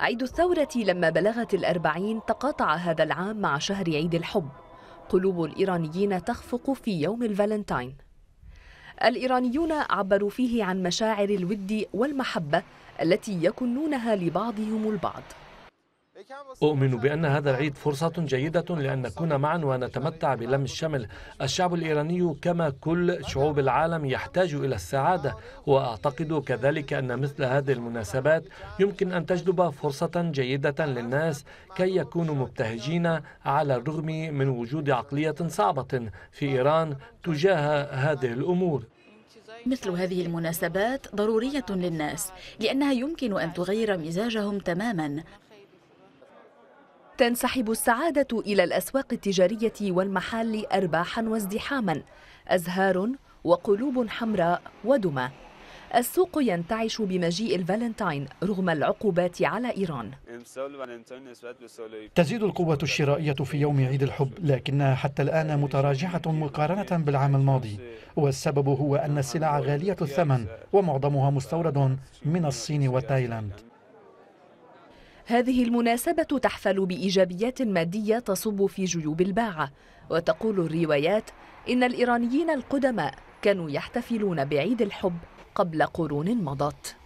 عيد الثورة لما بلغت الأربعين تقاطع هذا العام مع شهر عيد الحب قلوب الإيرانيين تخفق في يوم الفالنتاين الإيرانيون عبروا فيه عن مشاعر الود والمحبة التي يكنونها لبعضهم البعض أؤمن بأن هذا العيد فرصة جيدة لأن نكون معا ونتمتع بلم الشمل الشعب الإيراني كما كل شعوب العالم يحتاج إلى السعادة وأعتقد كذلك أن مثل هذه المناسبات يمكن أن تجلب فرصة جيدة للناس كي يكونوا مبتهجين على الرغم من وجود عقلية صعبة في إيران تجاه هذه الأمور مثل هذه المناسبات ضرورية للناس لأنها يمكن أن تغير مزاجهم تماما تنسحب السعادة إلى الأسواق التجارية والمحال أرباحا وازدحاما أزهار وقلوب حمراء ودمى السوق ينتعش بمجيء الفالنتاين رغم العقوبات على إيران تزيد القوة الشرائية في يوم عيد الحب لكنها حتى الآن متراجعة مقارنة بالعام الماضي والسبب هو أن السلع غالية الثمن ومعظمها مستورد من الصين وتايلاند هذه المناسبة تحفل بإيجابيات مادية تصب في جيوب الباعة وتقول الروايات إن الإيرانيين القدماء كانوا يحتفلون بعيد الحب قبل قرون مضت